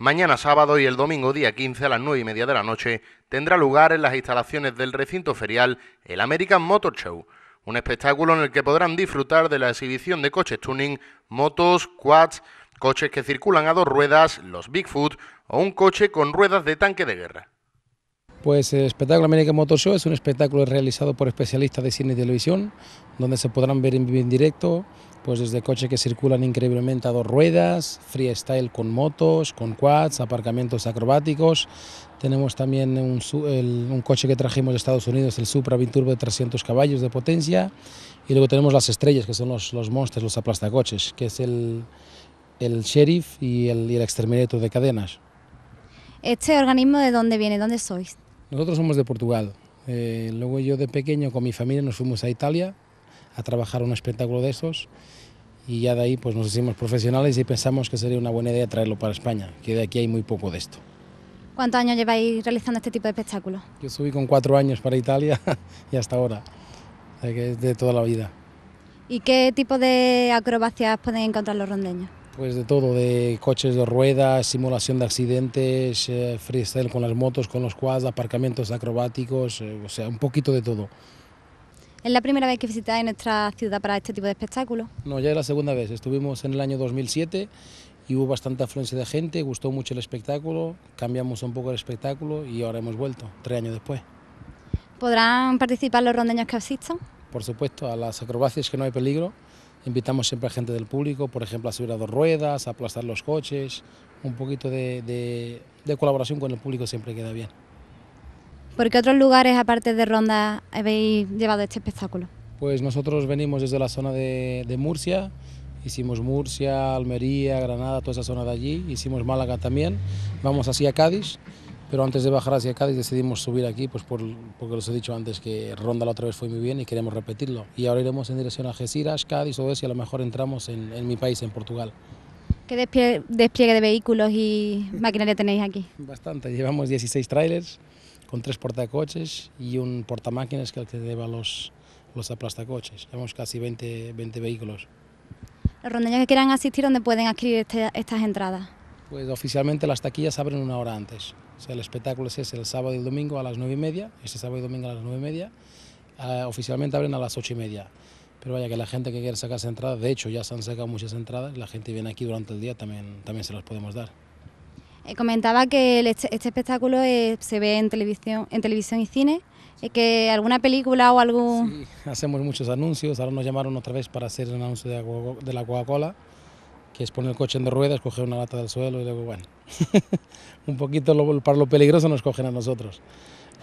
Mañana sábado y el domingo día 15 a las 9 y media de la noche tendrá lugar en las instalaciones del recinto ferial el American Motor Show, un espectáculo en el que podrán disfrutar de la exhibición de coches tuning, motos, quads, coches que circulan a dos ruedas, los Bigfoot o un coche con ruedas de tanque de guerra. Pues el eh, espectáculo América Motor Show es un espectáculo realizado por especialistas de cine y televisión, donde se podrán ver en, vivo en directo pues desde coches que circulan increíblemente a dos ruedas, freestyle con motos, con quads, aparcamientos acrobáticos. Tenemos también un, coche que trajimos de Estados Unidos, el Supra Vinturbo de 300 caballos de potencia. Y luego tenemos las estrellas, que son los, los monsters, los aplastacoches, que es el, el sheriff y el, y el exterminator de cadenas. ¿Este organismo de dónde viene? ¿Dónde sois? Nosotros somos de Portugal. Eh, luego yo de pequeño con mi familia nos fuimos a Italia a trabajar un espectáculo de esos y ya de ahí pues nos hicimos profesionales y pensamos que sería una buena idea traerlo para España, que de aquí hay muy poco de esto. ¿Cuántos años lleváis realizando este tipo de espectáculos? Yo subí con cuatro años para Italia y hasta ahora, que de toda la vida. ¿Y qué tipo de acrobacias pueden encontrar los rondeños? Pues de todo, de coches de ruedas, simulación de accidentes, eh, freestyle con las motos, con los quads, aparcamientos acrobáticos, eh, o sea, un poquito de todo. ¿Es la primera vez que visitáis nuestra ciudad para este tipo de espectáculo? No, ya es la segunda vez. Estuvimos en el año 2007 y hubo bastante afluencia de gente, gustó mucho el espectáculo, cambiamos un poco el espectáculo y ahora hemos vuelto, tres años después. ¿Podrán participar los rondeños que asistan? Por supuesto, a las acrobacias que no hay peligro Invitamos siempre a gente del público, por ejemplo, a subir a dos ruedas, a aplastar los coches. Un poquito de, colaboración con el público siempre queda bien. ¿Por qué otros lugares, aparte de Ronda, habéis llevado este espectáculo? Pues nosotros venimos desde la zona de, Murcia, hicimos Murcia, Almería, Granada, toda esa zona de allí, hicimos Málaga también, vamos así a Cádiz pero antes de bajar hacia Cádiz decidimos subir aquí, pues porque os he dicho antes que Ronda la otra vez fue muy bien y queremos repetirlo. Y ahora iremos en dirección a Algeciras, Cádiz, o eso y a lo mejor entramos en, mi país, en Portugal. ¿Qué despliegue, de vehículos y maquinaria tenéis aquí? Bastante, llevamos 16 trailers con tres portacoches y un portamáquinas que es el que lleva los, los aplastacoches. Llevamos casi 20, 20 vehículos. Los rondeños que quieran asistir, ¿dónde pueden adquirir este, estas entradas? Pues oficialmente las taquillas abren una hora antes. O sea, el espectáculo es ese, el sábado y el domingo a las nueve y media, ...ese sábado y domingo a las nueve y media. Ah, oficialmente abren a las ocho y media. Pero vaya que la gente que quiere sacarse entradas, de hecho ya se han sacado muchas entradas, la gente viene aquí durante el día, también, también se las podemos dar. Eh, comentaba que este, este, espectáculo eh, se ve en televisión, en televisión y cine, eh, que alguna película o algún... hacemos muchos anuncios, ahora nos llamaron otra vez para hacer el anuncio de, de la Coca-Cola que es poner el coche en dos ruedas, coger una lata del suelo y luego, bueno, un poquito lo, para lo peligroso nos cogen a nosotros.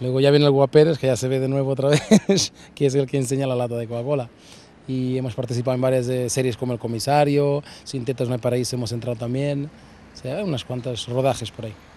Luego ya viene el Guapérez, que ya se ve de nuevo otra vez, que es el que enseña la lata de Coca-Cola. Y hemos participado en varias series como El Comisario, Sin Tetas No hay Paraíso hemos entrado también, o sea, unas cuantas rodajes por ahí.